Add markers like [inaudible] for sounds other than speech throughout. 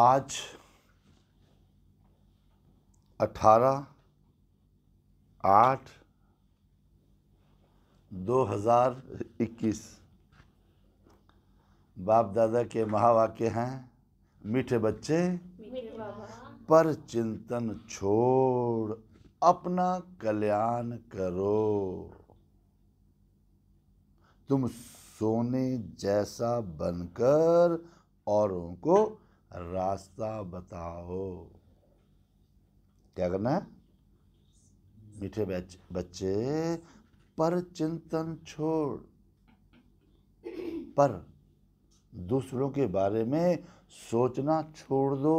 आज 18 आठ 2021 बाप दादा के महावाक्य हैं मीठे बच्चे पर चिंतन छोड़ अपना कल्याण करो तुम सोने जैसा बनकर औरों को रास्ता बताओ क्या करना है मीठे बच्चे पर चिंतन छोड़ पर दूसरों के बारे में सोचना छोड़ दो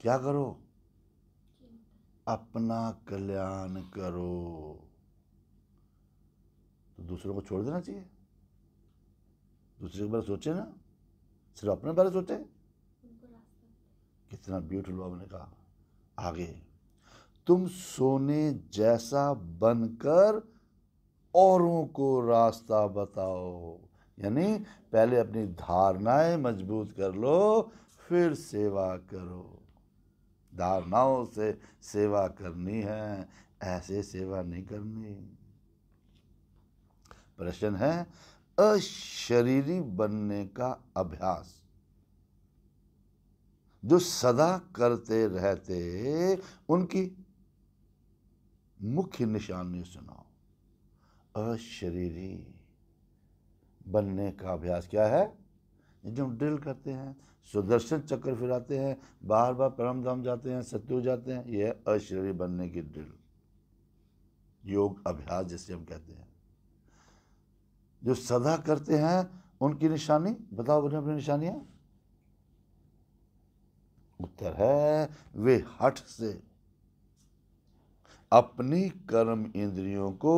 क्या करो अपना कल्याण करो तो दूसरों को छोड़ देना चाहिए दूसरे के बारे सोचे ना सिर्फ अपने बारे होते कितना ब्यूटीफुल बाबा ने कहा आगे तुम सोने जैसा बनकर औरों को रास्ता बताओ यानी पहले अपनी धारणाएं मजबूत कर लो फिर सेवा करो धारणाओं से सेवा करनी है ऐसे सेवा नहीं करनी प्रश्न है अशरीरी बनने का अभ्यास जो सदा करते रहते उनकी मुख्य निशानी सुनाओ अशरीरी बनने का अभ्यास क्या है जो हम ड्रिल करते हैं सुदर्शन चक्कर फिराते हैं बार बार परम धाम जाते हैं सत्यु जाते हैं यह अशरीरी बनने की ड्रिल योग अभ्यास जिसे हम कहते हैं जो सदा करते हैं उनकी निशानी बताओ बने अपनी निशानियां उत्तर है वे हठ से अपनी कर्म इंद्रियों को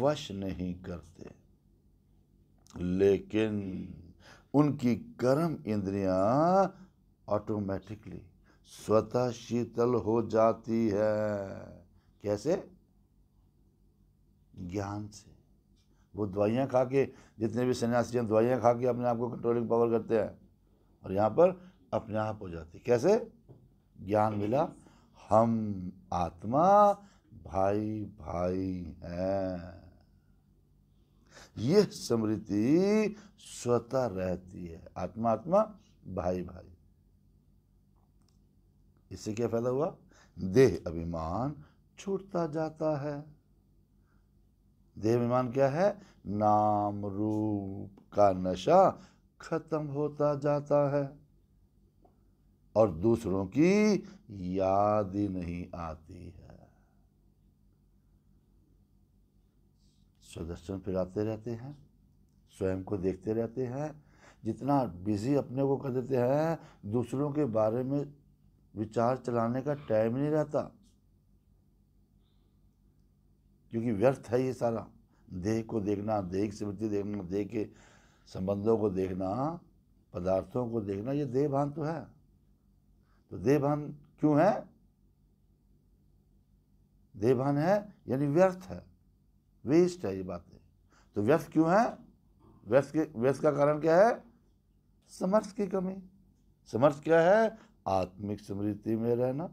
वश नहीं करते लेकिन उनकी कर्म इंद्रियां ऑटोमेटिकली स्वतः शीतल हो जाती है कैसे ज्ञान से वो दवाइयाँ खा के जितने भी सन्यासी हैं दवाइयाँ खा के अपने आप को कंट्रोलिंग पावर करते हैं और यहाँ पर अपने आप हो जाती कैसे ज्ञान मिला हम आत्मा भाई भाई हैं यह स्मृति स्वतः रहती है आत्मा आत्मा भाई भाई इससे क्या फायदा हुआ देह अभिमान छूटता जाता है देह विमान क्या है नाम रूप का नशा खत्म होता जाता है और दूसरों की याद ही नहीं आती है स्वदर्शन फिराते रहते हैं स्वयं को देखते रहते हैं जितना बिजी अपने को कर देते हैं दूसरों के बारे में विचार चलाने का टाइम नहीं रहता क्योंकि व्यर्थ है ये सारा देह को देखना देह की स्मृति देखना देह के संबंधों को देखना पदार्थों को देखना ये देह भान तो है तो देह भान क्यों है देह भान है यानी व्यर्थ है वेस्ट है ये बातें तो व्यर्थ क्यों है व्यर्थ के व्यर्थ का कारण क्या है समर्थ की कमी समर्थ क्या है आत्मिक स्मृति में रहना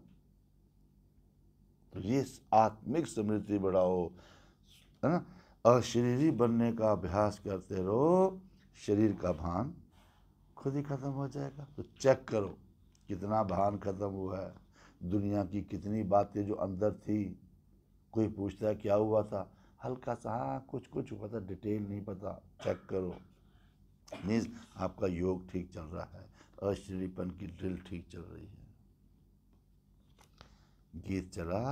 तो ये आत्मिक समृद्धि बढ़ाओ है ना अशरीरी बनने का अभ्यास करते रहो शरीर का भान खुद ही खत्म हो जाएगा तो चेक करो कितना भान खत्म हुआ है दुनिया की कितनी बातें जो अंदर थी कोई पूछता है क्या हुआ था हल्का सा हाँ कुछ कुछ हुआ था डिटेल नहीं पता चेक करो मीन्स आपका योग ठीक चल रहा है अशरीरीपन की ड्रिल ठीक चल रही है गीत चला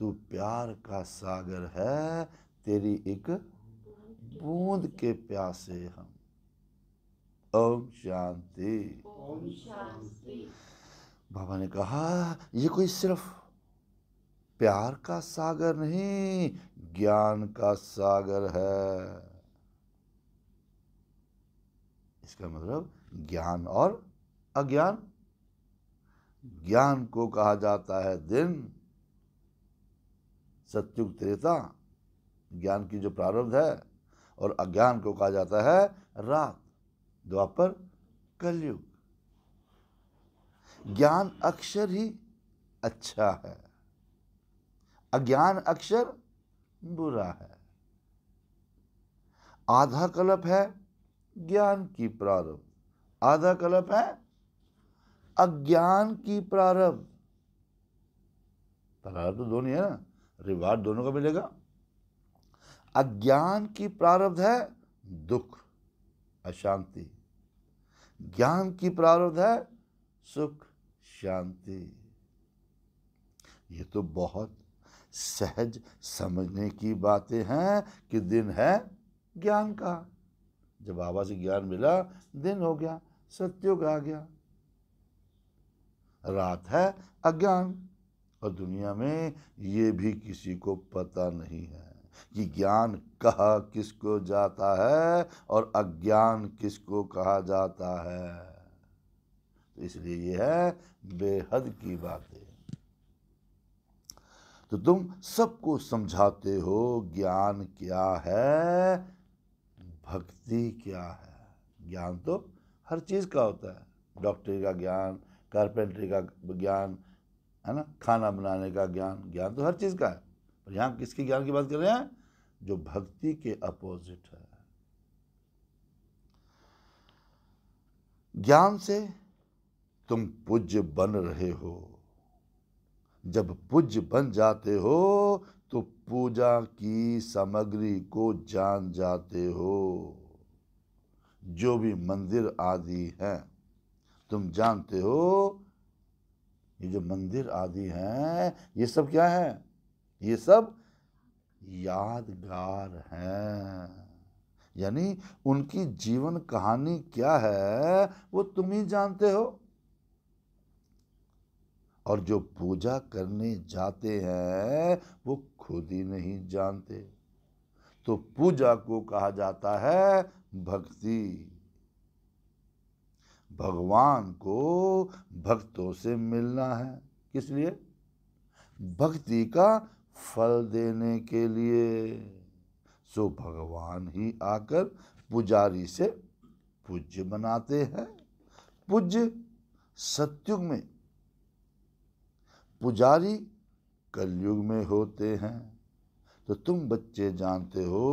तू प्यार का सागर है तेरी एक बूंद के प्यासे हम शांति ओम शांति बाबा ने कहा ये कोई सिर्फ प्यार का सागर नहीं ज्ञान का सागर है इसका मतलब ज्ञान और अज्ञान ज्ञान को कहा जाता है दिन सत्युग त्रेता ज्ञान की जो प्रारब्ध है और अज्ञान को कहा जाता है रात द्वापर कलयुग ज्ञान अक्षर ही अच्छा है अज्ञान अक्षर बुरा है आधा कलप है ज्ञान की प्रारंभ आधा कलप है अज्ञान की प्रारब्ध प्रारब्ध तो दोनों है ना रिवार्ड दोनों का मिलेगा अज्ञान की प्रारब्ध है दुख अशांति ज्ञान की प्रारब्ध है सुख शांति ये तो बहुत सहज समझने की बातें हैं कि दिन है ज्ञान का जब बाबा से ज्ञान मिला दिन हो गया सत्योग आ गया रात है अज्ञान और दुनिया में ये भी किसी को पता नहीं है कि ज्ञान कहा किसको जाता है और अज्ञान किसको कहा जाता है तो इसलिए यह है बेहद की बातें तो तुम सबको समझाते हो ज्ञान क्या है भक्ति क्या है ज्ञान तो हर चीज़ का होता है डॉक्टरी का ज्ञान कारपेंट्री का ज्ञान है ना खाना बनाने का ज्ञान ज्ञान तो हर चीज़ का है पर यहाँ किसके ज्ञान की बात कर रहे हैं जो भक्ति के अपोजिट है ज्ञान से तुम पूज्य बन रहे हो जब पूज्य बन जाते हो तो पूजा की सामग्री को जान जाते हो जो भी मंदिर आदि हैं तुम जानते हो ये जो मंदिर आदि हैं ये सब क्या है ये सब यादगार हैं यानी उनकी जीवन कहानी क्या है वो तुम ही जानते हो और जो पूजा करने जाते हैं वो खुद ही नहीं जानते तो पूजा को कहा जाता है भक्ति भगवान को भक्तों से मिलना है किस लिए भक्ति का फल देने के लिए सो भगवान ही आकर पुजारी से पूज्य बनाते हैं पूज्य सत्युग में पुजारी कलयुग में होते हैं तो तुम बच्चे जानते हो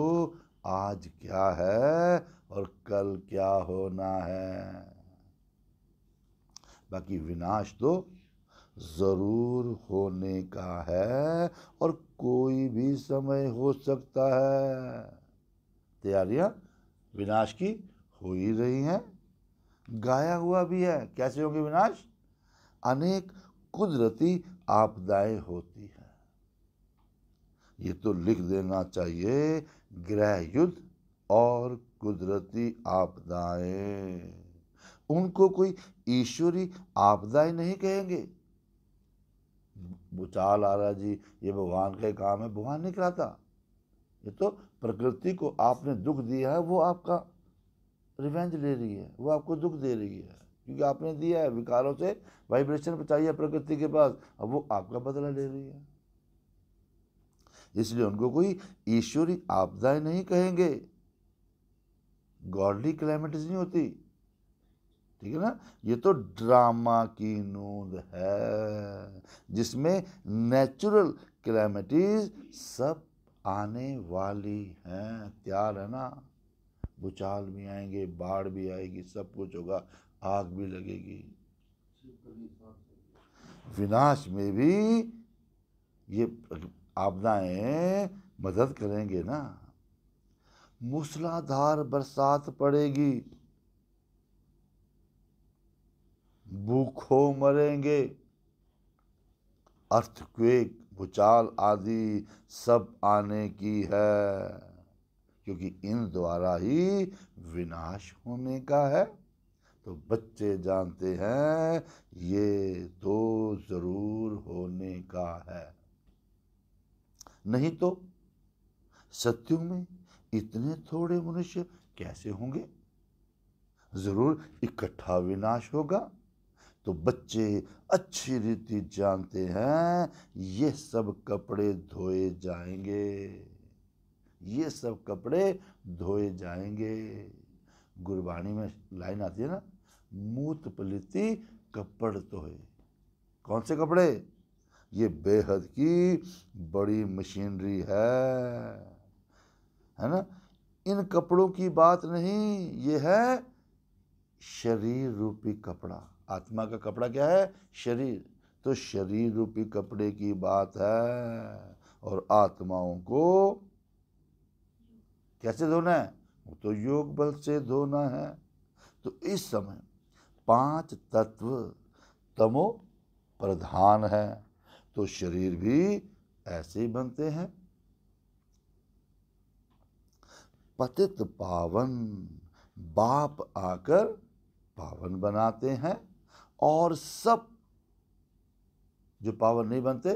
आज क्या है और कल क्या होना है बाकी विनाश तो ज़रूर होने का है और कोई भी समय हो सकता है तैयारियां विनाश की हो ही रही हैं गाया हुआ भी है कैसे होगी विनाश अनेक कुदरती आपदाएं होती हैं ये तो लिख देना चाहिए ग्रह युद्ध और कुदरती आपदाएं उनको कोई ईश्वरी आपदाएं नहीं कहेंगे भूचाल आ रहा जी ये भगवान का काम है भगवान नहीं कराता ये तो प्रकृति को आपने दुख दिया है वो आपका रिवेंज ले रही है वो आपको दुख दे रही है क्योंकि आपने दिया है विकारों से वाइब्रेशन पहुँचाई है प्रकृति के पास अब वो आपका बदला ले रही है इसलिए उनको कोई ईश्वरी आपदाएं नहीं कहेंगे गॉडली क्लाइमेट नहीं होती ठीक है ना ये तो ड्रामा की नूंद है जिसमें नेचुरल क्लैमिटीज सब आने वाली हैं तैयार है ना भूचाल भी आएंगे बाढ़ भी आएगी सब कुछ होगा आग भी लगेगी विनाश में भी ये आपदाएं मदद करेंगे ना मूसलाधार बरसात पड़ेगी भूखों मरेंगे अर्थक्वेक भूचाल आदि सब आने की है क्योंकि इन द्वारा ही विनाश होने का है तो बच्चे जानते हैं ये तो जरूर होने का है नहीं तो सत्यु में इतने थोड़े मनुष्य कैसे होंगे जरूर इकट्ठा विनाश होगा तो बच्चे अच्छी रीति जानते हैं ये सब कपड़े धोए जाएंगे ये सब कपड़े धोए जाएंगे गुरबाणी में लाइन आती है ना मूत पलिति कपड़ तो है कौन से कपड़े ये बेहद की बड़ी मशीनरी है है ना इन कपड़ों की बात नहीं ये है शरीर रूपी कपड़ा आत्मा का कपड़ा क्या है शरीर तो शरीर रूपी कपड़े की बात है और आत्माओं को कैसे धोना है वो तो योग बल से धोना है तो इस समय पांच तत्व तमो प्रधान है तो शरीर भी ऐसे ही बनते हैं पतित पावन बाप आकर पावन बनाते हैं और सब जो पावन नहीं बनते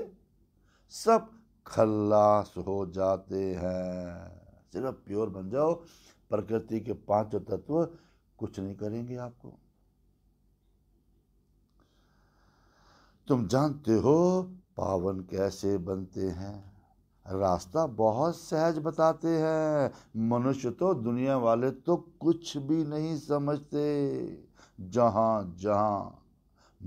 सब खल्लास हो जाते हैं सिर्फ प्योर बन जाओ प्रकृति के पांचों तत्व कुछ नहीं करेंगे आपको तुम जानते हो पावन कैसे बनते हैं रास्ता बहुत सहज बताते हैं मनुष्य तो दुनिया वाले तो कुछ भी नहीं समझते जहां जहां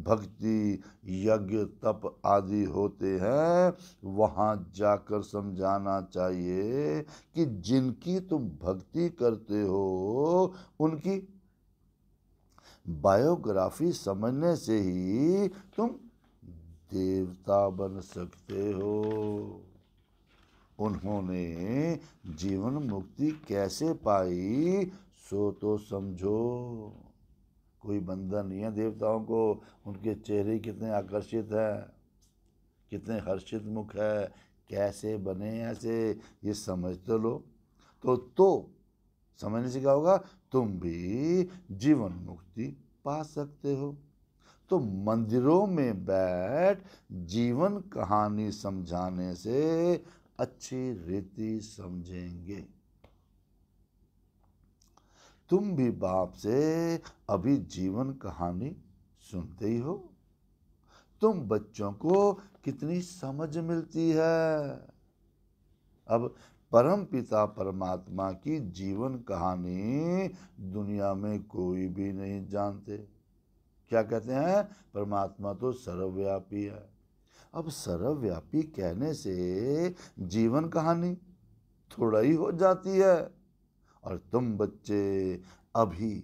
भक्ति यज्ञ तप आदि होते हैं वहाँ जाकर समझाना चाहिए कि जिनकी तुम भक्ति करते हो उनकी बायोग्राफी समझने से ही तुम देवता बन सकते हो उन्होंने जीवन मुक्ति कैसे पाई सो तो समझो कोई बंधन नहीं है देवताओं को उनके चेहरे कितने आकर्षित हैं कितने हर्षित मुख है कैसे बने ऐसे ये समझ तो लो तो तो समझने से क्या होगा तुम भी जीवन मुक्ति पा सकते हो तो मंदिरों में बैठ जीवन कहानी समझाने से अच्छी रीति समझेंगे तुम भी बाप से अभी जीवन कहानी सुनते ही हो तुम बच्चों को कितनी समझ मिलती है अब परम पिता परमात्मा की जीवन कहानी दुनिया में कोई भी नहीं जानते क्या कहते हैं परमात्मा तो सर्वव्यापी है अब सर्वव्यापी कहने से जीवन कहानी थोड़ा ही हो जाती है और तुम बच्चे अभी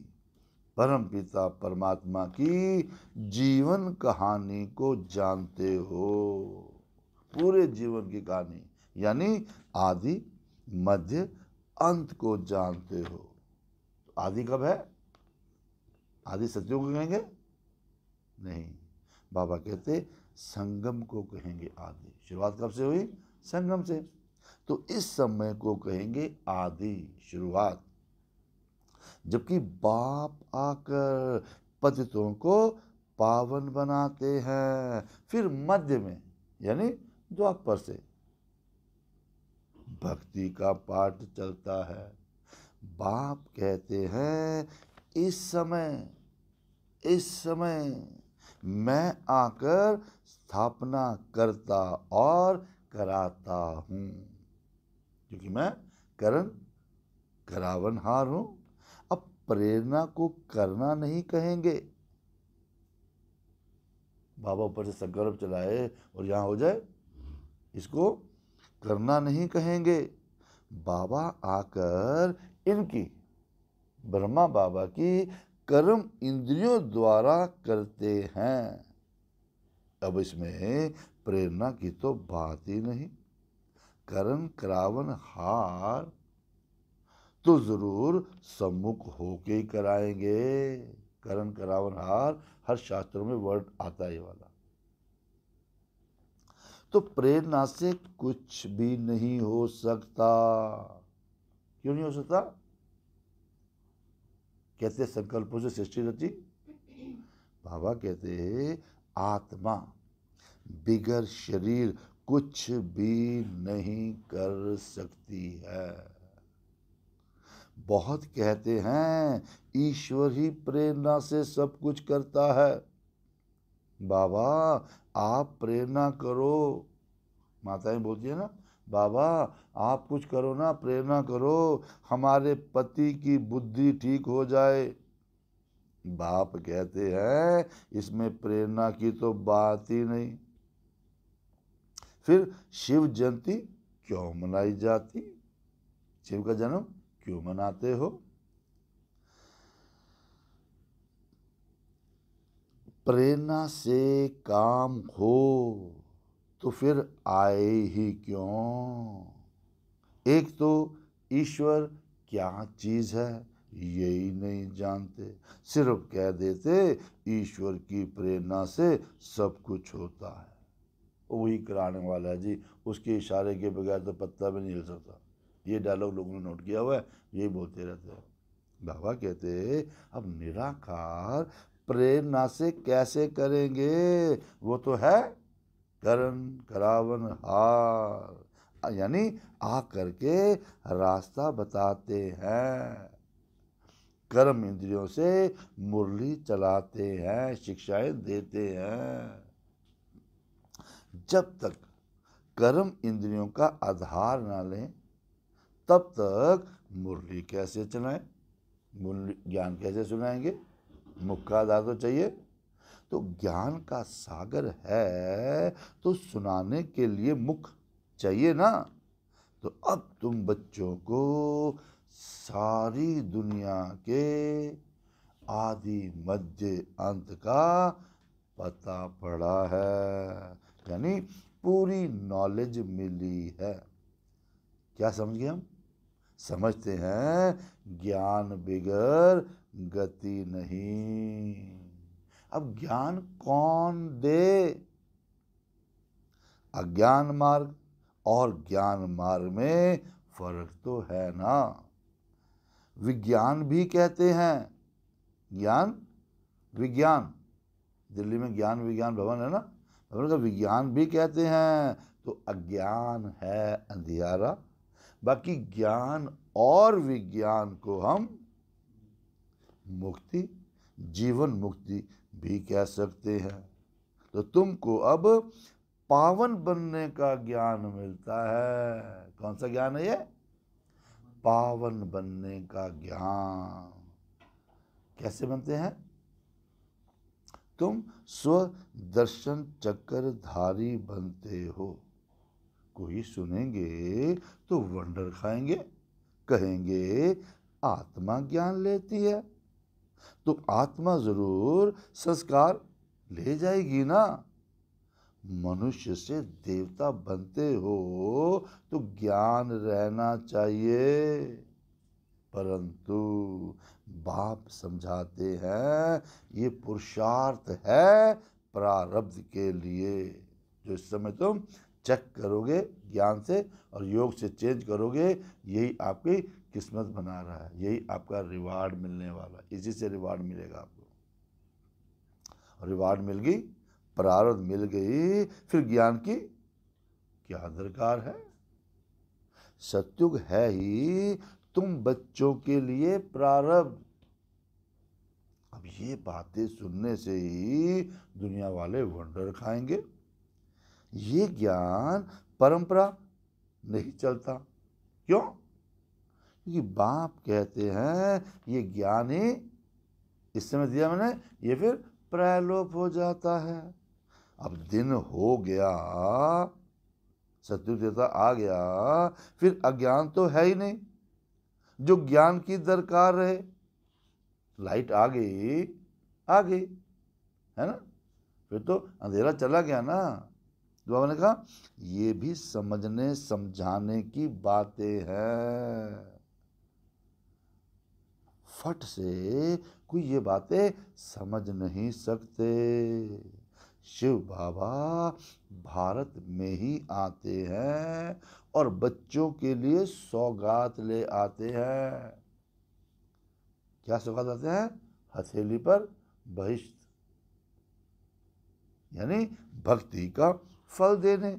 परम पिता परमात्मा की जीवन कहानी को जानते हो पूरे जीवन की कहानी यानी आदि मध्य अंत को जानते हो आदि कब है आदि सत्यों को कहेंगे नहीं बाबा कहते संगम को कहेंगे आदि शुरुआत कब से हुई संगम से तो इस समय को कहेंगे आदि शुरुआत जबकि बाप आकर पतितों को पावन बनाते हैं फिर मध्य में यानी द्वापर से भक्ति का पाठ चलता है बाप कहते हैं इस समय इस समय मैं आकर स्थापना करता और कराता हूँ क्योंकि मैं करण करावनहार हूं अब प्रेरणा को करना नहीं कहेंगे बाबा ऊपर से संकल्प चलाए और यहाँ हो जाए इसको करना नहीं कहेंगे बाबा आकर इनकी ब्रह्मा बाबा की कर्म इंद्रियों द्वारा करते हैं अब इसमें प्रेरणा की तो बात ही नहीं करण करावन हार तो जरूर सम्मुख होके ही कराएंगे करण करावन हार हर शास्त्रों में वर्ड आता है वाला तो प्रेरणा से कुछ भी नहीं हो सकता क्यों नहीं हो सकता कहते संकल्पों से सृष्टि रची बाबा कहते हैं आत्मा बिगर शरीर कुछ भी नहीं कर सकती है बहुत कहते हैं ईश्वर ही प्रेरणा से सब कुछ करता है बाबा आप प्रेरणा करो माताएं बोलती है ना बाबा आप कुछ करो ना प्रेरणा करो हमारे पति की बुद्धि ठीक हो जाए बाप कहते हैं इसमें प्रेरणा की तो बात ही नहीं फिर शिव जयंती क्यों मनाई जाती शिव का जन्म क्यों मनाते हो प्रेरणा से काम हो तो फिर आए ही क्यों एक तो ईश्वर क्या चीज है यही नहीं जानते सिर्फ कह देते ईश्वर की प्रेरणा से सब कुछ होता है वही कराने वाला है जी उसके इशारे के बगैर तो पत्ता भी नहीं हिल सकता ये डायलॉग लोगों ने नोट किया हुआ है यही बोलते रहते हैं बाबा कहते अब निराकार प्रेरणा से कैसे करेंगे वो तो है करण करावन हार यानी आ करके रास्ता बताते हैं कर्म इंद्रियों से मुरली चलाते हैं शिक्षाएं देते हैं जब तक कर्म इंद्रियों का आधार ना लें तब तक मुरली कैसे चलाएं मुरली ज्ञान कैसे सुनाएंगे मुख का आधार तो चाहिए तो ज्ञान का सागर है तो सुनाने के लिए मुख चाहिए ना तो अब तुम बच्चों को सारी दुनिया के आदि मध्य अंत का पता पड़ा है यानी पूरी नॉलेज मिली है क्या समझ गए हम समझते हैं ज्ञान बिगर गति नहीं अब ज्ञान कौन दे अज्ञान मार्ग और ज्ञान मार्ग में फर्क तो है ना विज्ञान भी कहते हैं ज्ञान विज्ञान दिल्ली में ज्ञान विज्ञान भवन है ना उन्होंने कहा विज्ञान भी कहते हैं तो अज्ञान है अंधियारा बाकी ज्ञान और विज्ञान को हम मुक्ति जीवन मुक्ति भी कह सकते हैं तो तुमको अब पावन बनने का ज्ञान मिलता है कौन सा ज्ञान है ये पावन बनने का ज्ञान कैसे बनते हैं तुम स्वदर्शन चक्रधारी बनते हो कोई सुनेंगे तो वंडर खाएंगे कहेंगे आत्मा ज्ञान लेती है तो आत्मा जरूर संस्कार ले जाएगी ना मनुष्य से देवता बनते हो तो ज्ञान रहना चाहिए परंतु बाप समझाते हैं ये पुरुषार्थ है प्रारब्ध के लिए जो इस समय तुम चेक करोगे ज्ञान से और योग से चेंज करोगे यही आपकी किस्मत बना रहा है यही आपका रिवार्ड मिलने वाला है इसी से रिवार्ड मिलेगा आपको रिवार्ड मिल गई प्रारब्ध मिल गई फिर ज्ञान की क्या दरकार है सत्युग है ही तुम बच्चों के लिए प्रारब्ध अब ये बातें सुनने से ही दुनिया वाले वंडर खाएंगे ये ज्ञान परंपरा नहीं चलता क्यों क्योंकि बाप कहते हैं ये ज्ञान ही इस समय दिया मैंने ये फिर प्रलोप हो जाता है अब दिन हो गया शत्रु देवता आ गया फिर अज्ञान तो है ही नहीं जो ज्ञान की दरकार है लाइट आ गई आ गई है ना फिर तो अंधेरा चला गया ना जो बाबा ने कहा ये भी समझने समझाने की बातें हैं फट से कोई ये बातें समझ नहीं सकते शिव बाबा भारत में ही आते हैं और बच्चों के लिए सौगात ले आते हैं क्या सौगात आते हैं हथेली पर बहिष्ठ यानी भक्ति का फल देने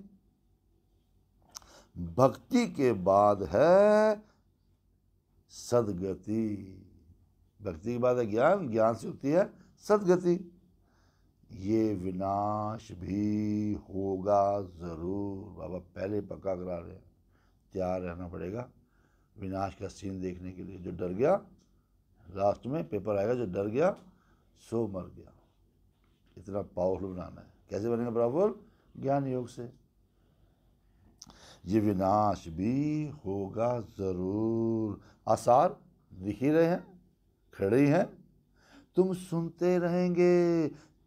भक्ति के बाद है सदगति भक्ति के बाद है ज्ञान ज्ञान से होती है सदगति ये विनाश भी होगा ज़रूर बाबा पहले पक्का करा रहे हैं तैयार रहना पड़ेगा विनाश का सीन देखने के लिए जो डर गया लास्ट में पेपर आएगा जो डर गया सो मर गया इतना पावरफुल बनाना है कैसे बनेगा पावरफुल ज्ञान योग से ये विनाश भी होगा ज़रूर आसार दिख ही रहे हैं खड़े हैं तुम सुनते रहेंगे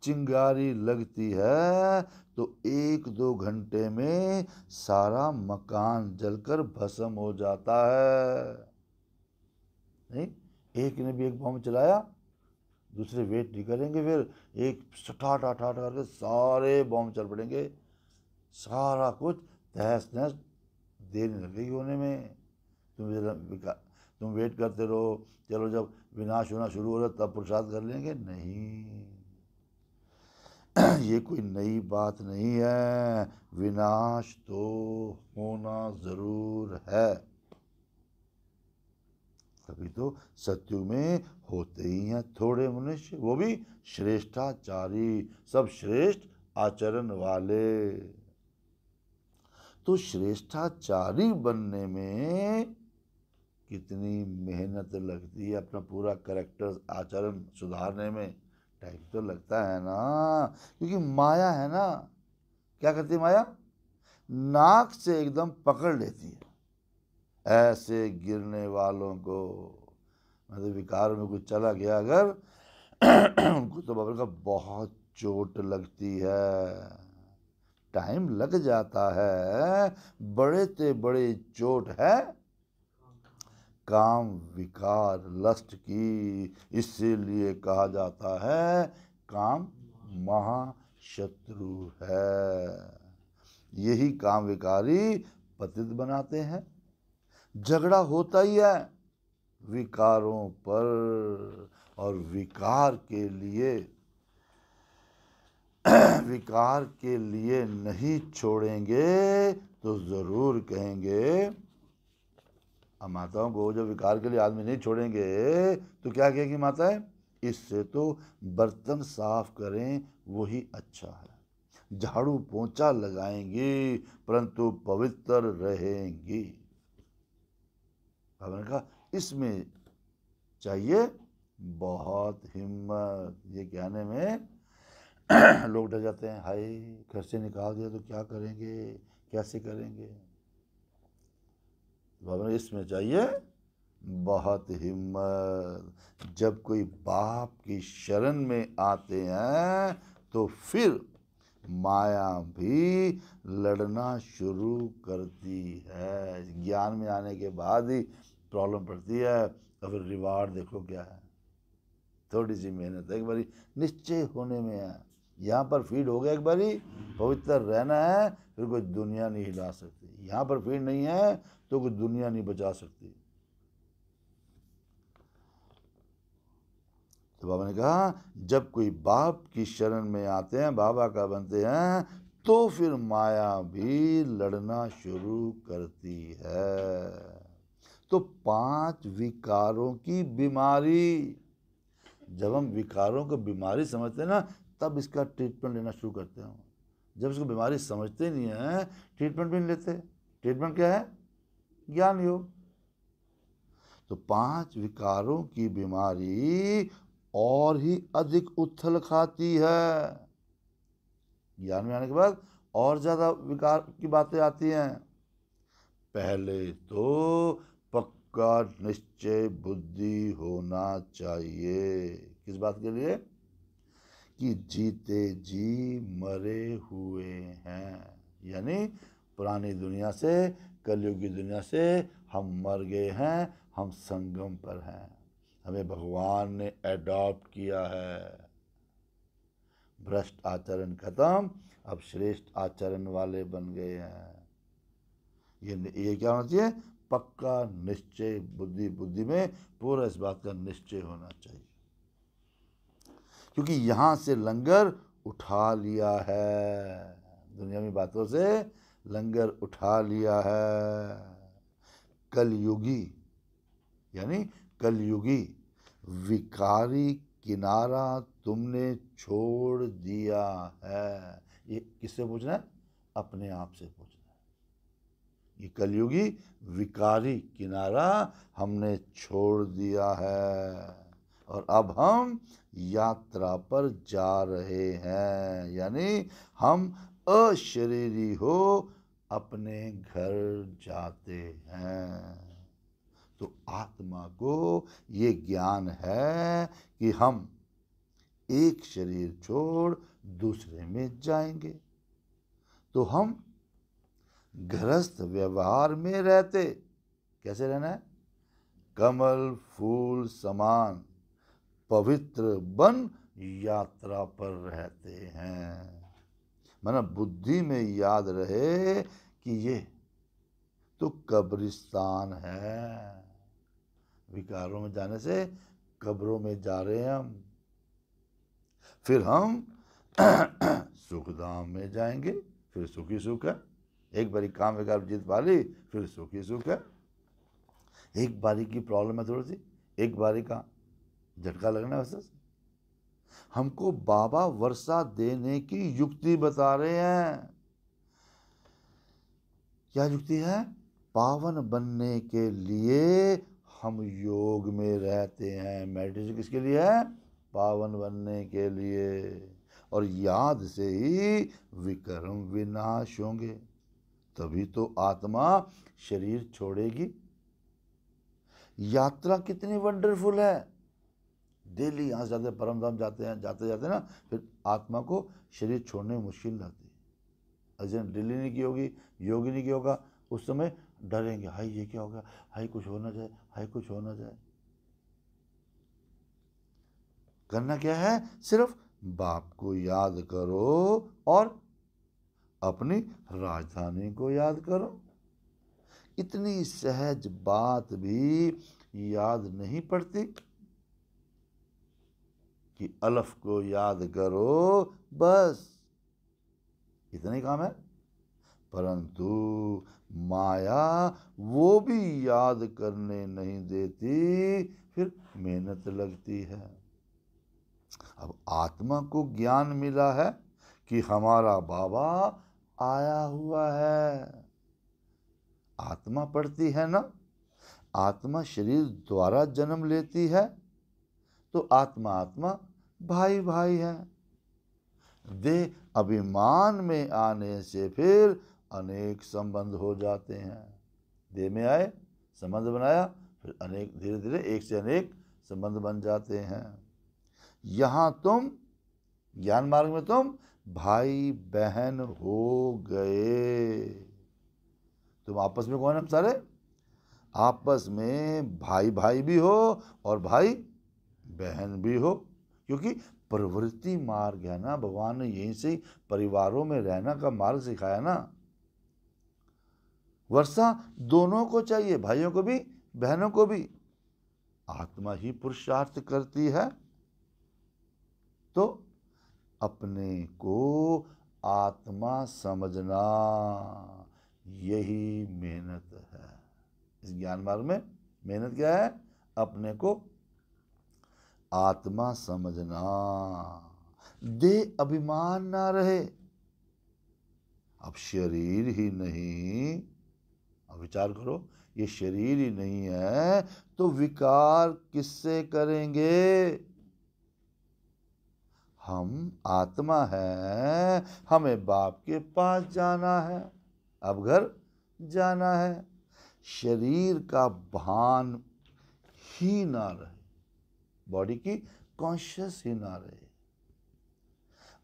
चिंगारी लगती है तो एक दो घंटे में सारा मकान जलकर भस्म हो जाता है नहीं एक ने भी एक बम चलाया दूसरे वेट नहीं करेंगे फिर एक सठाट अठाट करके सारे बॉम्ब चल पड़ेंगे सारा कुछ तहस नहस देने लगेगी होने में तुम तुम वेट करते रहो चलो जब विनाश होना शुरू हो रहा तब प्रसाद कर लेंगे नहीं [clears throat] ये कोई नई बात नहीं है विनाश तो होना ज़रूर है तभी तो सत्यु में होते ही हैं थोड़े मनुष्य वो भी श्रेष्ठाचारी सब श्रेष्ठ आचरण वाले तो श्रेष्ठाचारी बनने में कितनी मेहनत लगती है अपना पूरा करेक्टर आचरण सुधारने में टाइम तो लगता है ना क्योंकि माया है ना क्या करती है माया नाक से एकदम पकड़ लेती है ऐसे गिरने वालों को मतलब विकार में कुछ चला गया अगर [clears throat] उनको तो बाबर का बहुत चोट लगती है टाइम लग जाता है बड़े से बड़े चोट है काम विकार लस्ट की इसलिए कहा जाता है काम महाशत्रु है यही काम विकारी पतित बनाते हैं झगड़ा होता ही है विकारों पर और विकार के लिए [clears throat] विकार के लिए नहीं छोड़ेंगे तो ज़रूर कहेंगे अब माताओं को जब विकार के लिए आदमी नहीं छोड़ेंगे तो क्या कहेगी माताएं इससे तो बर्तन साफ करें वही अच्छा है झाड़ू पोंछा लगाएंगी परंतु पवित्र रहेंगी भगवान कहा इसमें चाहिए बहुत हिम्मत ये कहने में [clears throat] लोग डर जाते हैं हाय घर से निकाल दिया तो क्या करेंगे कैसे करेंगे बाबा इसमें चाहिए बहुत हिम्मत जब कोई बाप की शरण में आते हैं तो फिर माया भी लड़ना शुरू करती है ज्ञान में आने के बाद ही प्रॉब्लम पड़ती है और तो फिर रिवार्ड देखो क्या है थोड़ी सी मेहनत है एक बारी निश्चय होने में है यहाँ पर फीड हो गया एक बारी पवित्र रहना है फिर कोई दुनिया नहीं हिला सकती यहाँ पर फीड नहीं है तो दुनिया नहीं बचा सकती तो बाबा ने कहा जब कोई बाप की शरण में आते हैं बाबा का बनते हैं तो फिर माया भी लड़ना शुरू करती है तो पांच विकारों की बीमारी जब हम विकारों को बीमारी समझते हैं ना तब इसका ट्रीटमेंट लेना शुरू करते हैं जब इसको बीमारी समझते नहीं है ट्रीटमेंट भी नहीं लेते ट्रीटमेंट क्या है ज्ञान योग तो पांच विकारों की बीमारी और ही अधिक उथल खाती है ज्ञान में आने के बाद और ज़्यादा विकार की बातें आती हैं पहले तो पक्का निश्चय बुद्धि होना चाहिए किस बात के लिए कि जीते जी मरे हुए हैं यानी पुरानी दुनिया से कलयुग की दुनिया से हम मर गए हैं हम संगम पर हैं हमें भगवान ने एडॉप्ट किया है भ्रष्ट आचरण खत्म अब श्रेष्ठ आचरण वाले बन गए हैं ये ये क्या होना चाहिए पक्का निश्चय बुद्धि बुद्धि में पूरा इस बात का निश्चय होना चाहिए क्योंकि यहां से लंगर उठा लिया है दुनिया में बातों से लंगर उठा लिया है कलयुगी यानी कलयुगी विकारी किनारा तुमने छोड़ दिया है ये किससे पूछना है अपने आप से पूछना है ये कलयुगी विकारी किनारा हमने छोड़ दिया है और अब हम यात्रा पर जा रहे हैं यानी हम अशरीरी हो अपने घर जाते हैं तो आत्मा को ये ज्ञान है कि हम एक शरीर छोड़ दूसरे में जाएंगे तो हम गृहस्थ व्यवहार में रहते कैसे रहना है कमल फूल समान पवित्र बन यात्रा पर रहते हैं माना बुद्धि में याद रहे कि ये तो कब्रिस्तान है विकारों में जाने से कब्रों में जा रहे हैं हम फिर हम [clears throat] सुखधाम में जाएंगे फिर सुखी सुख है एक बारी काम विकार जीत पाली फिर सुखी सुख है एक बारी की प्रॉब्लम है थोड़ी सी एक बारी का झटका लगना है वैसे हमको बाबा वर्षा देने की युक्ति बता रहे हैं क्या युक्ति है पावन बनने के लिए हम योग में रहते हैं मेडिटेशन किसके लिए है पावन बनने के लिए और याद से ही विक्रम विनाश होंगे तभी तो आत्मा शरीर छोड़ेगी यात्रा कितनी वंडरफुल है डेली यहाँ से जाते परम धाम जाते हैं जाते जाते ना फिर आत्मा को शरीर छोड़ने में मुश्किल लगती है जिन डेली नहीं की होगी योगी नहीं की होगा उस समय डरेंगे हाई ये क्या होगा हाई कुछ होना जाए हाई कुछ होना जाए करना क्या है सिर्फ बाप को याद करो और अपनी राजधानी को याद करो इतनी सहज बात भी याद नहीं पड़ती कि अलफ को याद करो बस इतना ही काम है परंतु माया वो भी याद करने नहीं देती फिर मेहनत लगती है अब आत्मा को ज्ञान मिला है कि हमारा बाबा आया हुआ है आत्मा पढ़ती है ना आत्मा शरीर द्वारा जन्म लेती है तो आत्मा आत्मा भाई भाई है देह अभिमान में आने से फिर अनेक संबंध हो जाते हैं देह में आए संबंध बनाया फिर अनेक धीरे धीरे एक से अनेक संबंध बन जाते हैं यहां तुम ज्ञान मार्ग में तुम भाई बहन हो गए तुम आपस में कौन है सारे आपस में भाई भाई भी हो और भाई बहन भी हो क्योंकि प्रवृत्ति मार्ग है ना भगवान ने यहीं से परिवारों में रहना का मार्ग सिखाया ना वर्षा दोनों को चाहिए भाइयों को भी बहनों को भी आत्मा ही पुरुषार्थ करती है तो अपने को आत्मा समझना यही मेहनत है इस ज्ञान मार्ग में मेहनत क्या है अपने को आत्मा समझना देह अभिमान ना रहे अब शरीर ही नहीं अब विचार करो ये शरीर ही नहीं है तो विकार किससे करेंगे हम आत्मा हैं हमें बाप के पास जाना है अब घर जाना है शरीर का भान ही ना रहे बॉडी की कॉन्शियस ही ना रहे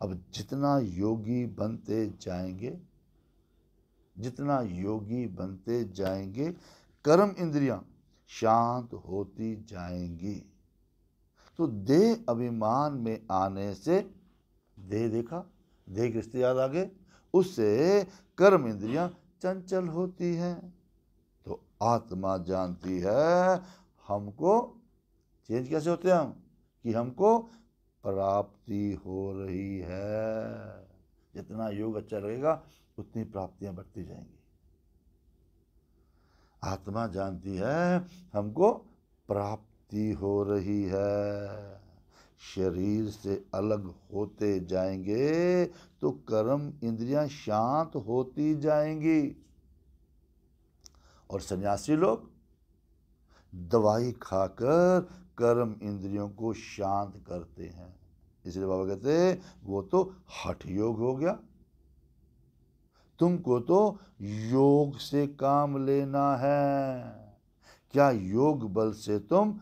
अब जितना योगी बनते जाएंगे जितना योगी बनते जाएंगे कर्म इंद्रियां शांत होती जाएंगी तो देह अभिमान में आने से देह देखा देह के रिश्ते याद आ गए उससे कर्म इंद्रियां चंचल होती हैं तो आत्मा जानती है हमको चेंज कैसे होते हैं हम कि हमको प्राप्ति हो रही है जितना योग अच्छा लगेगा उतनी प्राप्तियां बढ़ती जाएंगी आत्मा जानती है हमको प्राप्ति हो रही है शरीर से अलग होते जाएंगे तो कर्म इंद्रियां शांत होती जाएंगी और सन्यासी लोग दवाई खाकर कर्म इंद्रियों को शांत करते हैं इसलिए बाबा कहते वो तो हठ योग हो गया तुमको तो योग से काम लेना है क्या योग बल से तुम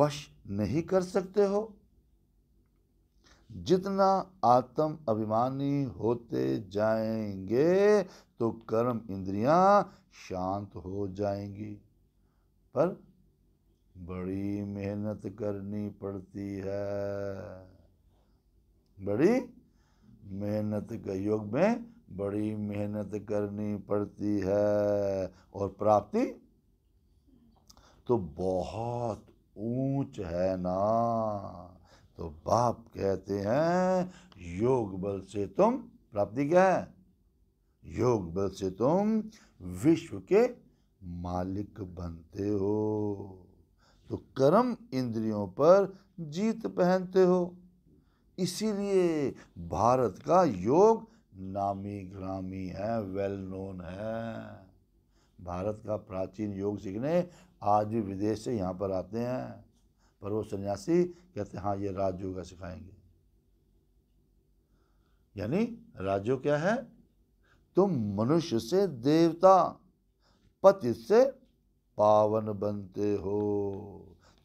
वश नहीं कर सकते हो जितना आत्म अभिमानी होते जाएंगे तो कर्म इंद्रियां शांत हो जाएंगी पर बड़ी मेहनत करनी पड़ती है बड़ी मेहनत के योग में बड़ी मेहनत करनी पड़ती है और प्राप्ति तो बहुत ऊंच है ना तो बाप कहते हैं योग बल से तुम प्राप्ति क्या है योग बल से तुम विश्व के मालिक बनते हो तो कर्म इंद्रियों पर जीत पहनते हो इसीलिए भारत का योग नामी ग्रामी है वेल नोन है भारत का प्राचीन योग सीखने आज भी विदेश से यहाँ पर आते हैं पर वो सन्यासी कहते हैं हाँ ये राजयोग सिखाएंगे यानी राजयोग क्या है तुम मनुष्य से देवता पति से पावन बनते हो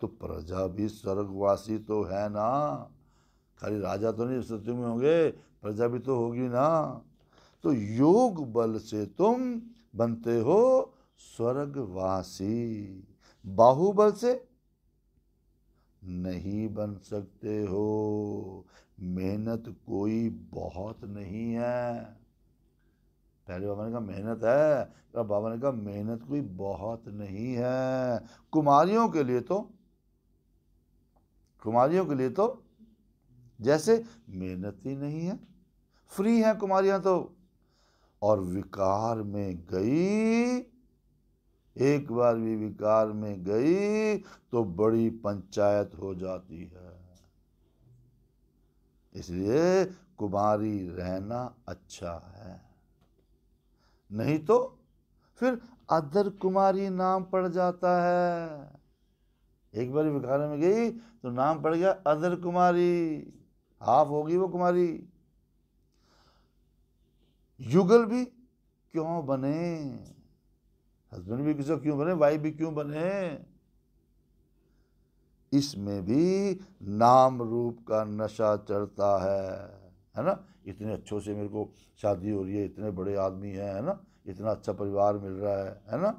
तो प्रजा भी स्वर्गवासी तो है ना खाली राजा तो नहीं सत्यु में होंगे प्रजा भी तो होगी ना तो योग बल से तुम बनते हो स्वर्गवासी बाहुबल से नहीं बन सकते हो मेहनत कोई बहुत नहीं है पहले बाबा ने कहा मेहनत है बाबा ने कहा मेहनत कोई बहुत नहीं है कुमारियों के लिए तो कुमारियों के लिए तो जैसे मेहनत ही नहीं है फ्री हैं कुमारियां तो और विकार में गई एक बार भी विकार में गई तो बड़ी पंचायत हो जाती है इसलिए कुमारी रहना अच्छा है नहीं तो फिर अदर कुमारी नाम पड़ जाता है एक बार विकारे में गई तो नाम पड़ गया अदर कुमारी हाफ होगी वो कुमारी युगल भी क्यों बने हस्बैंड भी किसी क्यों बने वाइफ भी क्यों बने इसमें भी नाम रूप का नशा चढ़ता है है ना इतने अच्छों से मेरे को शादी हो रही है इतने बड़े आदमी हैं है ना इतना अच्छा परिवार मिल रहा है है ना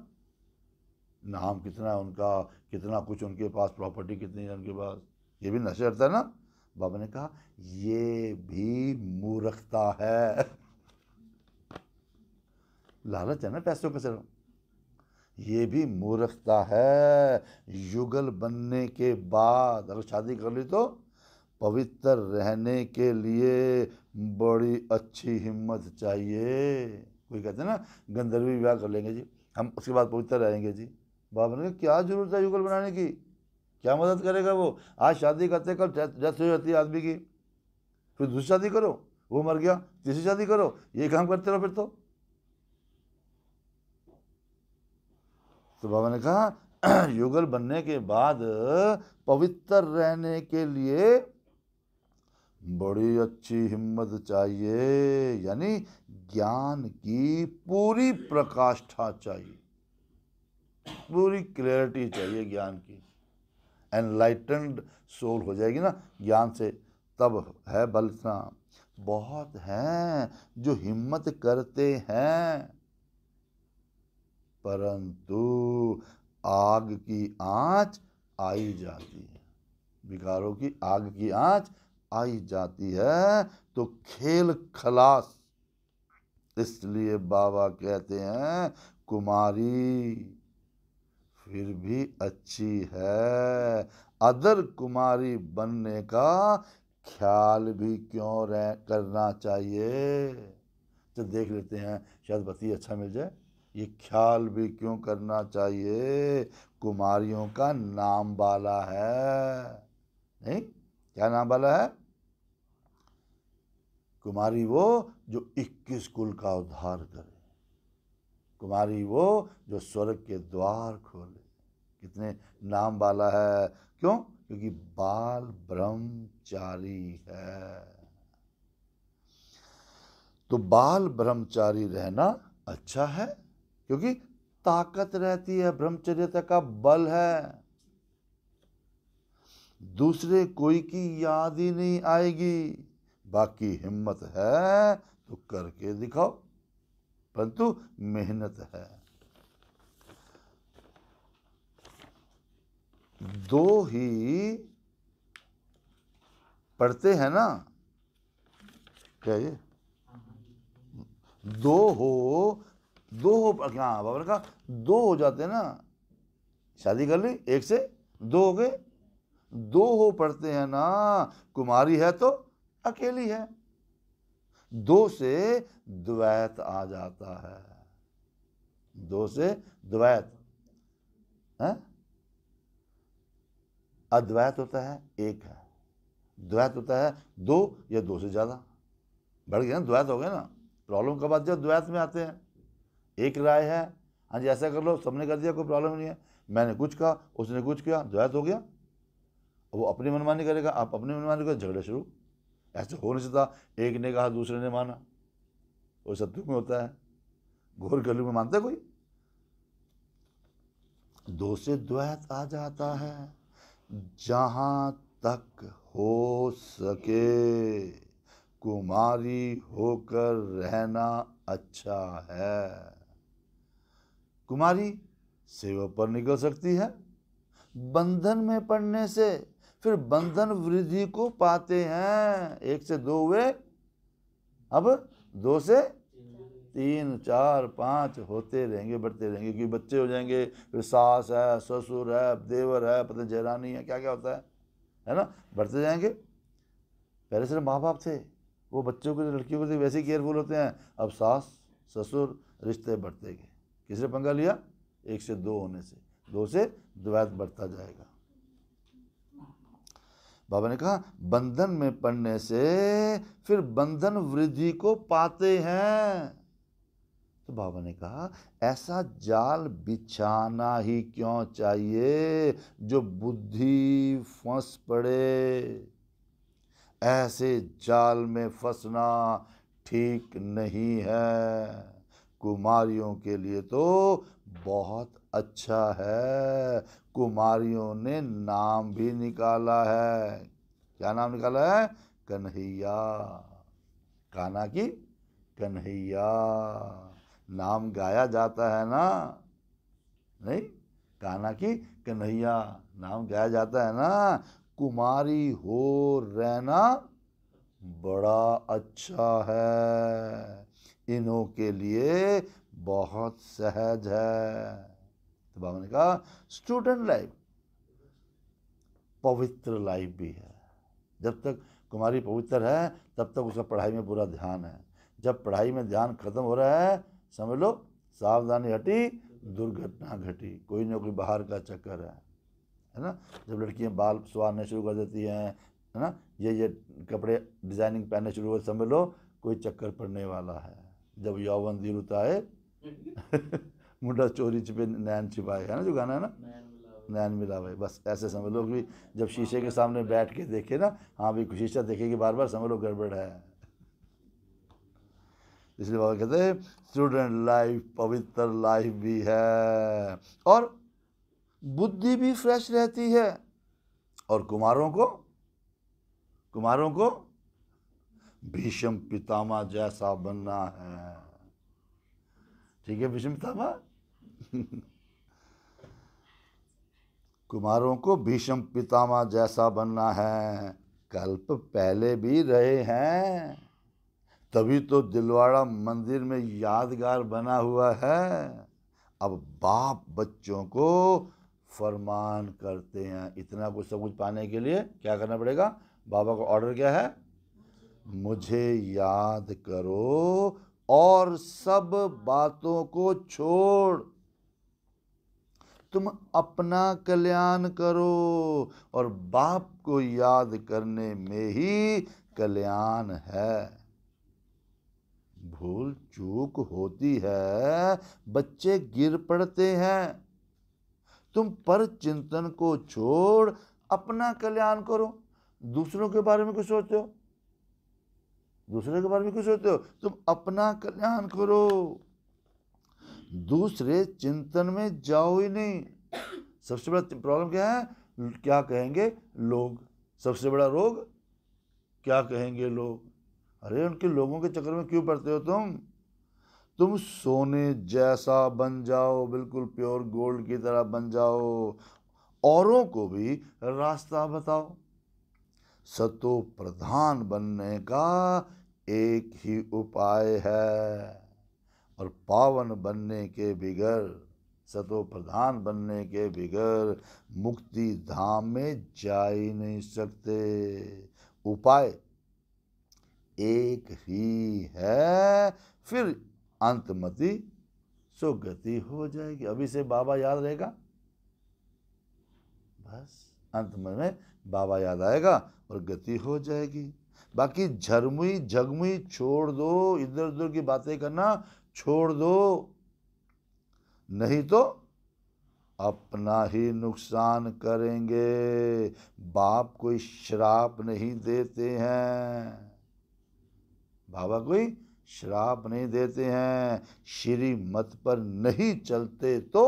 नाम कितना है उनका कितना कुछ उनके पास प्रॉपर्टी कितनी है उनके पास ये भी नशे रहता है ना बाबा ने कहा ये भी मूर्खता है लालच है ना पैसों का सर ये भी मूर्खता है युगल बनने के बाद अगर शादी कर ली तो पवित्र रहने के लिए बड़ी अच्छी हिम्मत चाहिए कोई कहते हैं ना गंधर्वी विवाह कर लेंगे जी हम उसके बाद पवित्र रहेंगे जी बाबा ने क्या जरूरत है युगल बनाने की क्या मदद करेगा वो आज शादी करते कल डेथ हो जाती है आदमी की फिर दूसरी शादी करो वो मर गया तीसरी शादी करो ये काम करते रहो फिर तो तो बाबा ने कहा [clears throat] युगल बनने के बाद पवित्र रहने के लिए बड़ी अच्छी हिम्मत चाहिए यानी ज्ञान की पूरी प्रकाष्ठा चाहिए पूरी क्लैरिटी चाहिए ज्ञान की एनलाइटेंड सोल हो जाएगी ना ज्ञान से तब है बल इतना बहुत हैं जो हिम्मत करते हैं परंतु आग की आंच आई जाती है विकारों की आग की आंच आई जाती है तो खेल खलास इसलिए बाबा कहते हैं कुमारी फिर भी अच्छी है अदर कुमारी बनने का ख्याल भी क्यों रह करना चाहिए तो देख लेते हैं शायद पति अच्छा मिल जाए ये ख्याल भी क्यों करना चाहिए कुमारियों का नाम वाला है नहीं क्या नाम वाला है कुमारी वो जो 21 कुल का उद्धार करे कुमारी वो जो स्वर्ग के द्वार खोले कितने नाम वाला है क्यों क्योंकि बाल ब्रह्मचारी है तो बाल ब्रह्मचारी रहना अच्छा है क्योंकि ताकत रहती है ब्रह्मचर्यता का बल है दूसरे कोई की याद ही नहीं आएगी बाकी हिम्मत है तो करके दिखाओ परंतु मेहनत है दो ही पढ़ते हैं ना क्या ये दो हो दो हो हाँ बाबर का दो हो जाते ना शादी कर ली एक से दो हो गए दो हो पढ़ते हैं ना कुमारी है तो अकेली है दो से द्वैत आ जाता है दो से द्वैत है अद्वैत होता है एक है द्वैत होता है दो या दो से ज़्यादा बढ़ गया ना द्वैत हो गया ना प्रॉब्लम कब आती जो द्वैत में आते हैं एक राय है हाँ जी ऐसा कर लो सबने कर दिया कोई प्रॉब्लम नहीं है मैंने कुछ कहा उसने कुछ किया द्वैत हो गया वो अपनी मनमानी करेगा आप अपनी मनमानी करेगा झगड़े शुरू ऐसे हो नहीं सकता एक ने कहा दूसरे ने माना वो सत्युग में होता है घोर गलू में मानता कोई दो से द्वैत आ जाता है जहाँ तक हो सके कुमारी होकर रहना अच्छा है कुमारी सेवा पर निकल सकती है बंधन में पड़ने से फिर बंधन वृद्धि को पाते हैं एक से दो हुए अब दो से तीन चार पाँच होते रहेंगे बढ़ते रहेंगे क्योंकि बच्चे हो जाएंगे फिर सास है ससुर है देवर है पता जयरानी है क्या क्या होता है है ना बढ़ते जाएंगे पहले सिर्फ माँ बाप थे वो बच्चों के लड़कियों के वैसे ही केयरफुल होते हैं अब सास ससुर रिश्ते बढ़ते गए किसने पंगा लिया एक से दो होने से दो से द्वैत बढ़ता जाएगा बाबा ने कहा बंधन में पढ़ने से फिर बंधन वृद्धि को पाते हैं तो बाबा ने कहा ऐसा जाल बिछाना ही क्यों चाहिए जो बुद्धि फंस पड़े ऐसे जाल में फंसना ठीक नहीं है कुमारियों के लिए तो बहुत अच्छा है कुमारियों ने नाम भी निकाला है क्या नाम निकाला है कन्हैया काना की कन्हैया नाम गाया जाता है ना नहीं गाना की कन्हैया नाम गाया जाता है ना कुमारी हो रहना बड़ा अच्छा है इन्हों के लिए बहुत सहज है तो बाबा ने कहा स्टूडेंट लाइफ पवित्र लाइफ भी है जब तक कुमारी पवित्र है तब तक उसका पढ़ाई में पूरा ध्यान है जब पढ़ाई में ध्यान खत्म हो रहा है समझ लो सावधानी हटी दुर्घटना घटी कोई ना कोई बाहर का चक्कर है है ना जब लड़कियां बाल सुवारने शुरू कर देती हैं है ना ये ये कपड़े डिजाइनिंग पहनने शुरू कर समझ लो कोई चक्कर पड़ने वाला है जब यौवन दिल है [laughs] मुंडा चोरी छिपे नैन छिपाए है ना जो गाना है ना नैन मिला मिलावे बस ऐसे समझ लो कि जब हाँ, शीशे के सामने बैठ के देखे ना हाँ भी शीशा देखेगी बार बार समझ लो गड़बड़ है इसलिए बाबा कहते हैं स्टूडेंट लाइफ पवित्र लाइफ भी है और बुद्धि भी फ्रेश रहती है और कुमारों को कुमारों को भीषम पितामा जैसा बनना है ठीक है भीषम पितामा [laughs] कुमारों को भीषम पितामा जैसा बनना है कल्प पहले भी रहे हैं तभी तो दिलवाड़ा मंदिर में यादगार बना हुआ है अब बाप बच्चों को फरमान करते हैं इतना कुछ सब कुछ पाने के लिए क्या करना पड़ेगा बाबा का ऑर्डर क्या है मुझे याद करो और सब बातों को छोड़ तुम अपना कल्याण करो और बाप को याद करने में ही कल्याण है भूल चूक होती है बच्चे गिर पड़ते हैं तुम पर चिंतन को छोड़ अपना कल्याण करो दूसरों के बारे में कुछ सोचते हो दूसरे के बारे में कुछ सोचते हो तुम अपना कल्याण करो दूसरे चिंतन में जाओ ही नहीं सबसे बड़ा प्रॉब्लम क्या है क्या कहेंगे लोग सबसे बड़ा रोग क्या कहेंगे लोग अरे उनके लोगों के चक्कर में क्यों पड़ते हो तुम तुम सोने जैसा बन जाओ बिल्कुल प्योर गोल्ड की तरह बन जाओ औरों को भी रास्ता बताओ सतो प्रधान बनने का एक ही उपाय है और पावन बनने के बिगर सतो प्रधान बनने के बिगर मुक्ति धाम में जा ही नहीं सकते उपाय एक ही है फिर अंतमति सुगति हो जाएगी अभी से बाबा याद रहेगा बस अंत में बाबा याद आएगा और गति हो जाएगी बाकी झरमुई झगमुई छोड़ दो इधर उधर की बातें करना छोड़ दो नहीं तो अपना ही नुकसान करेंगे बाप कोई श्राप नहीं देते हैं बाबा कोई श्राप नहीं देते हैं श्री मत पर नहीं चलते तो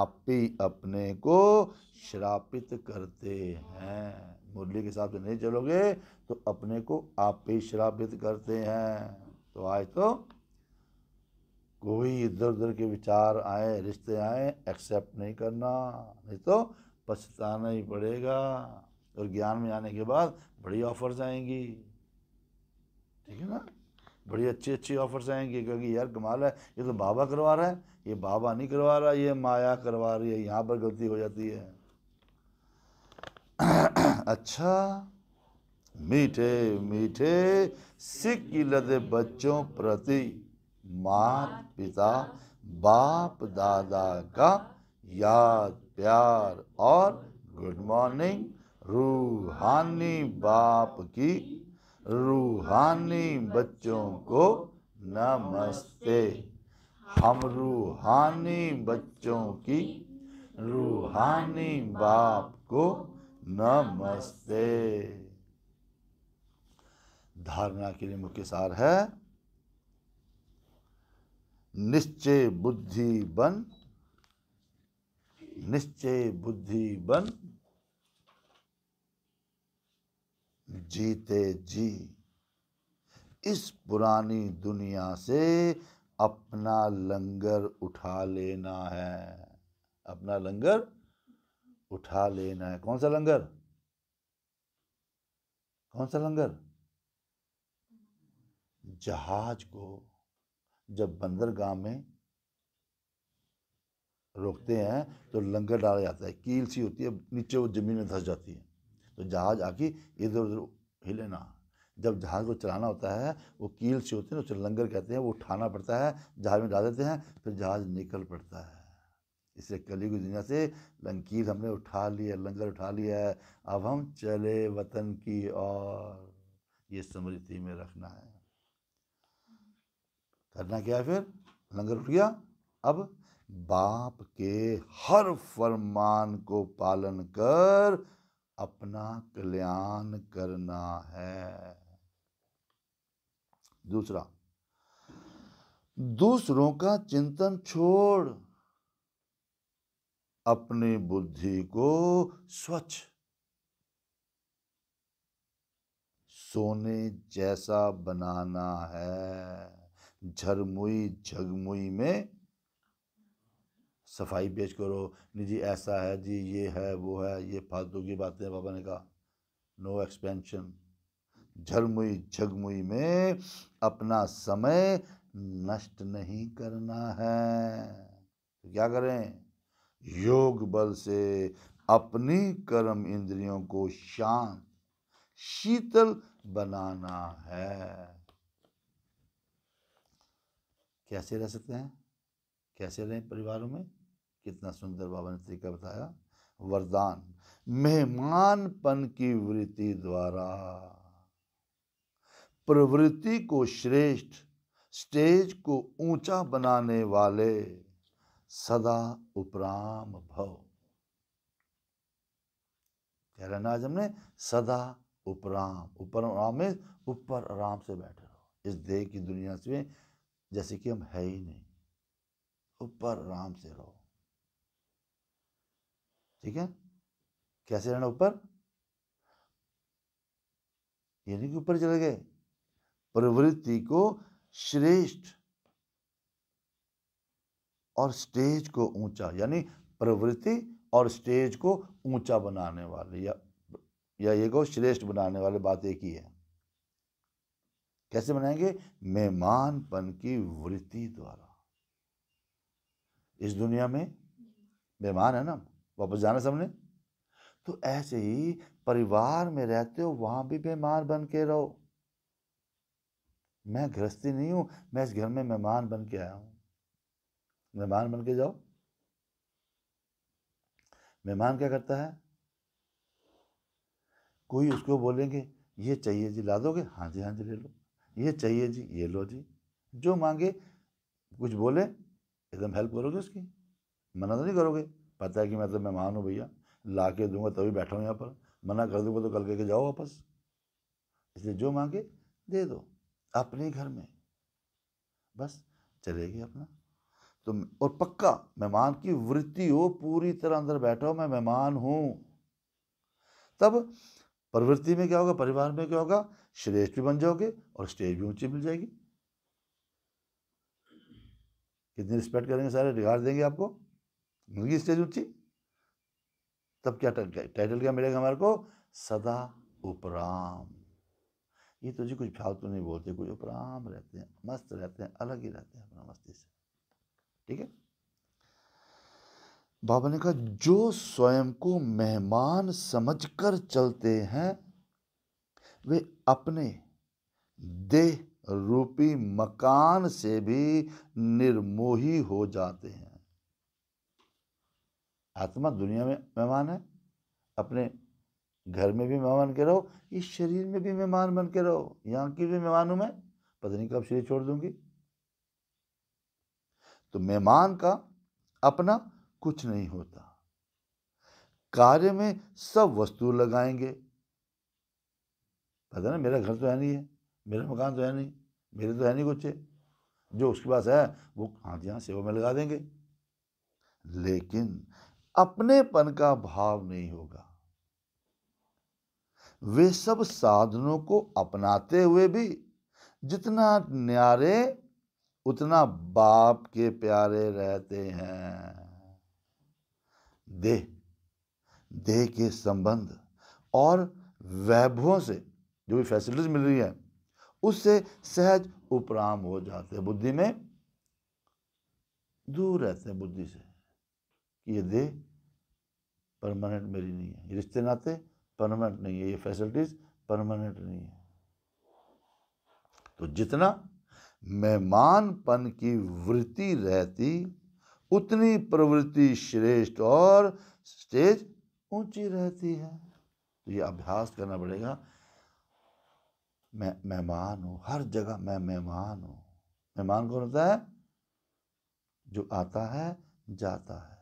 आप ही अपने को श्रापित करते हैं मुरली के हिसाब से नहीं चलोगे तो अपने को आप ही श्रापित करते हैं तो आज तो कोई इधर उधर के विचार आए रिश्ते आए एक्सेप्ट नहीं करना नहीं तो पछताना ही पड़ेगा और ज्ञान में आने के बाद बड़ी ऑफर्स आएंगी ठीक है ना बड़ी अच्छी अच्छी ऑफर्स आएंगे क्योंकि यार कमाल है ये तो बाबा करवा रहा है ये बाबा नहीं करवा रहा ये माया करवा रही है यहाँ पर गलती हो जाती है [clears throat] अच्छा मीठे मीठे सिख की लदे बच्चों प्रति माँ पिता बाप दादा का याद प्यार और गुड मॉर्निंग रूहानी बाप की रूहानी बच्चों को नमस्ते हम रूहानी बच्चों की रूहानी बाप को नमस्ते धारणा के लिए मुख्य सार है निश्चय बुद्धि बन निश्चय बुद्धि बन जीते जी इस पुरानी दुनिया से अपना लंगर उठा लेना है अपना लंगर उठा लेना है कौन सा लंगर कौन सा लंगर जहाज को जब बंदरगाह में रोकते हैं तो लंगर डाला जाता है कील सी होती है नीचे वो ज़मीन में धंस जाती है तो जहाज़ आके इधर उधर हिले ना जब जहाज़ को चलाना होता है वो कील से होते हैं उसे लंगर कहते हैं वो उठाना पड़ता है जहाज़ में डाल देते हैं फिर जहाज़ निकल पड़ता है इसलिए कली की दुनिया से लंकीर हमने उठा लिया लंगर उठा लिया है अब हम चले वतन की और ये समृद्धि में रखना है करना क्या है फिर लंगर उठ गया अब बाप के हर फरमान को पालन कर अपना कल्याण करना है दूसरा दूसरों का चिंतन छोड़ अपनी बुद्धि को स्वच्छ सोने जैसा बनाना है झरमुई झगमुई में सफाई पेश करो नहीं जी ऐसा है जी ये है वो है ये फालतू की बातें बाबा ने कहा नो एक्सपेंशन झरमुई झगमुई में अपना समय नष्ट नहीं करना है तो क्या करें योग बल से अपनी कर्म इंद्रियों को शांत शीतल बनाना है कैसे रह सकते हैं कैसे रहें परिवारों में कितना सुंदर बाबा ने तरीका बताया वरदान मेहमानपन की वृत्ति द्वारा प्रवृत्ति को श्रेष्ठ स्टेज को ऊंचा बनाने वाले सदा उपराम भव कह रहे ना आज हमने सदा उपराम ऊपर आराम में ऊपर आराम से बैठे रहो इस देह की दुनिया से जैसे कि हम है ही नहीं ऊपर आराम से रहो ठीक है कैसे रहना ऊपर यानी कि ऊपर चले गए प्रवृत्ति को श्रेष्ठ और स्टेज को ऊंचा यानी प्रवृत्ति और स्टेज को ऊंचा बनाने वाले या या ये को श्रेष्ठ बनाने वाले बात एक ही है कैसे बनाएंगे मेहमानपन की वृत्ति द्वारा इस दुनिया में मेहमान है ना वापस जाना सबने तो ऐसे ही परिवार में रहते हो वहां भी बीमार बन के रहो मैं गृहस्थी नहीं हूं मैं इस घर में मेहमान बन के आया हूं मेहमान बन के जाओ मेहमान क्या करता है कोई उसको बोलेंगे ये चाहिए जी ला दोगे हाँ जी हाँ जी ले लो ये चाहिए जी ये लो जी जो मांगे कुछ बोले एकदम हेल्प करोगे उसकी मना तो नहीं करोगे पता है कि मैं तो मेहमान हूँ भैया ला के दूंगा तभी बैठा हूँ यहाँ पर मना कर दूंगा तो कल करके के जाओ वापस इसलिए जो मांगे दे दो अपने घर में बस चलेगी अपना तो और पक्का मेहमान की वृत्ति हो पूरी तरह अंदर बैठा हो मैं मेहमान हूँ तब प्रवृत्ति में क्या होगा परिवार में क्या होगा श्रेष्ठ भी बन जाओगे और स्टेज भी ऊंची मिल जाएगी कितनी रिस्पेक्ट करेंगे सारे रिगार्ड देंगे आपको उनकी स्टेज ऊंची तब क्या टाइटल क्या मिलेगा हमारे को सदा उपराम ये तो जी कुछ फालतू नहीं बोलते कुछ उपराम रहते हैं मस्त रहते हैं अलग ही रहते हैं अपना मस्ती से ठीक है बाबा ने कहा जो स्वयं को मेहमान समझकर चलते हैं वे अपने देह रूपी मकान से भी निर्मोही हो जाते हैं आत्मा दुनिया में मेहमान है अपने घर में भी मेहमान के रहो इस शरीर में भी मेहमान बन के रहो यहाँ की भी मेहमान हूँ मैं पता नहीं कब शरीर छोड़ दूंगी तो मेहमान का अपना कुछ नहीं होता कार्य में सब वस्तु लगाएंगे पता ना मेरा घर तो है नहीं है मेरा मकान तो है नहीं मेरे तो है नहीं कुछ है जो उसके पास है वो हाथ यहाँ सेवा में लगा देंगे लेकिन अपनेपन का भाव नहीं होगा वे सब साधनों को अपनाते हुए भी जितना न्यारे उतना बाप के प्यारे रहते हैं देह देह के संबंध और वैभवों से जो भी फैसिलिटीज मिल रही है उससे सहज उपराम हो जाते हैं बुद्धि में दूर रहते हैं बुद्धि से ये दे परमानेंट मेरी नहीं है ये रिश्ते नाते परमानेंट नहीं है ये फैसिलिटीज परमानेंट नहीं है तो जितना मेहमानपन की वृत्ति रहती उतनी प्रवृत्ति श्रेष्ठ और स्टेज ऊंची रहती है तो ये अभ्यास करना पड़ेगा मैं मेहमान हूँ हर जगह मैं मेहमान हूँ मेहमान कौन होता है जो आता है जाता है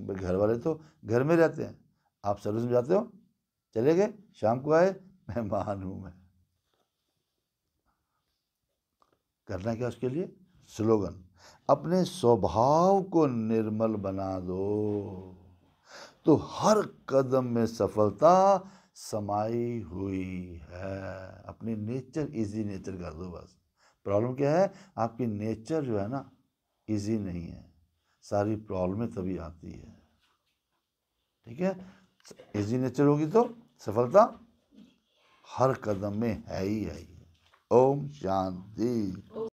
घर वाले तो घर में रहते हैं आप सर्विस में जाते हो चले गए शाम को आए मेहमान हूँ मैं करना क्या उसके लिए स्लोगन अपने स्वभाव को निर्मल बना दो तो हर कदम में सफलता समाई हुई है अपनी नेचर इजी नेचर कर दो बस प्रॉब्लम क्या है आपकी नेचर जो है ना इजी नहीं है सारी प्रॉब्लमें तभी आती है ठीक है इजी नेचर होगी तो सफलता हर कदम में है ही है ओम शांति